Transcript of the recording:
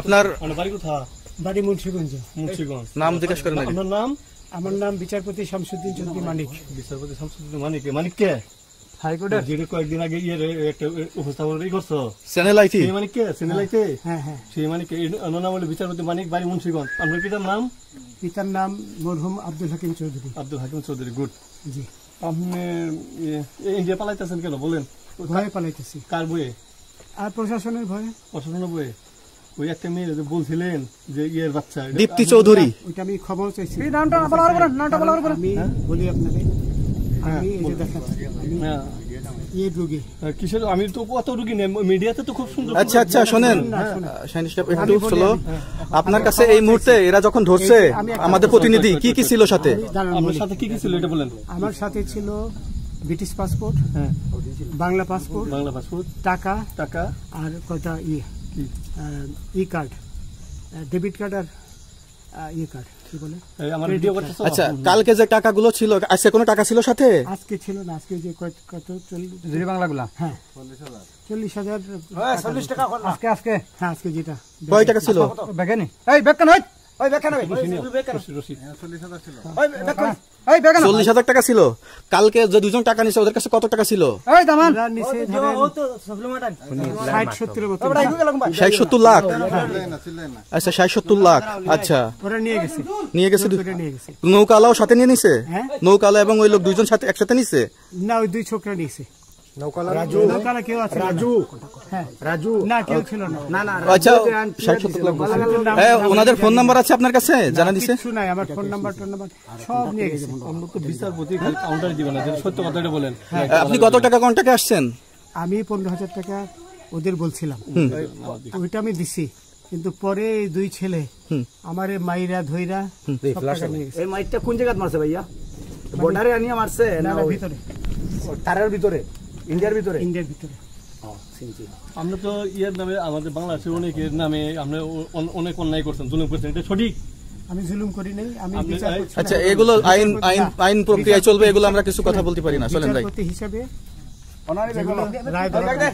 আপনার বাড়ি মুন্সিগঞ্জ মুন্সিগঞ্জ নাম আমার নাম বিচারপতি শামসুদ্দিন চৌধুরী মানিক বিচারপতি কে কয়েকদিন আগে ইয়ে করছো হ্যাঁ হ্যাঁ, হ্যাঁ। বিচারপতি মানিক বাড়ি মুন্সিগঞ্জ আপনার পিতার নাম পিতার নাম মরহুম আব্দুল হাকিম চৌধুরী আব্দুল হাকিম চৌধুরী গুড জি আপনি ইন্ডিয়া পালাইতেছেন কেন বলেন ভয়ে পালাইতেছি কার বইয়ে আর প্রশাসনের ভয়ে ওই একটা মেয়ে বলছিলেন যে ইয়ের বাচ্চা দীপ্তি চৌধুরী ওইটা আমি খবর চাইছি এই নামটা বলার নামটা বলার আমি হ্যাঁ? বলি আপনাকে হ্যাঁ, আমি এই হ্যাঁ। কিসের আমি তো নেই মিডিয়াতে তো খুব আচ্ছা আচ্ছা শোনেন আপনার কাছে এই মুহূর্তে এরা যখন ধরছে আমাদের প্রতিনিধি কি কি ছিল সাথে আমার সাথে কি কি ছিল এটা বলেন আমার সাথে ছিল ব্রিটিশ পাসপোর্ট হ্যাঁ বাংলা পাসপোর্ট বাংলা পাসপোর্ট টাকা টাকা আর কয়টা ইয়ে, ই ই কার্ড ডেবিট কার্ড আর ই ইয়ে কার্ড কি বলে আচ্ছা কালকে যে টাকাগুলো ছিল আজকে কোনো টাকা ছিল সাথে আজকে ছিল না আজকে যে কত চল্লিশ বাংলাগুলা হ্যাঁ চল্লিশ হাজার হ্যাঁ, চল্লিশ টাকা আজকে আজকে হ্যাঁ আজকে যেটা কয় টাকা ছিল বেকানি এই বেকান হয় ওই বেকান হবে রসিদ চল্লিশ হাজার ছিল ওই বেকান চল্লিশ হাজার টাকা ছিল কালকে যে দুজন টাকা নিছে ওদের কাছে কত টাকা ছিল ষাট সত্তর লাখ আচ্ছা ষাট সত্তর লাখ আচ্ছা নিয়ে গেছে নৌকালাও সাথে নিয়ে নিছে হ্যাঁ। নৌকালা এবং ওই লোক দুজন সাথে একসাথে নিছে না ওই দুই ছোকরা নিছে আপনি কত টাকা কন্টাকে আসছেন আমি পনেরো হাজার টাকা ওদের বলছিলাম ওইটা আমি দিছি কিন্তু পরে দুই ছেলে আমার মাইরা ধইরা মাইরটা কোন জায়গায় মারছে ভাইয়া মানে বর্ডারে আনিয়ে মারছে না ভিতরে তারের ভিতরে ইন্ডিয়ার ভিতরে ইন্ডিয়ার ভিতরে আমরা তো ইয়ের নামে আমাদের বাংলাদেশের অনেকের নামে আমরা অনেক অন্যায় করছেন জুলুম করছেন এটা সঠিক আমি জুলুম করি নাই আমি আচ্ছা এগুলো আইন আইন আইন প্রক্রিয়া চলবে এগুলো আমরা কিছু কথা বলতে পারি না চলেন ভাই হিসাবে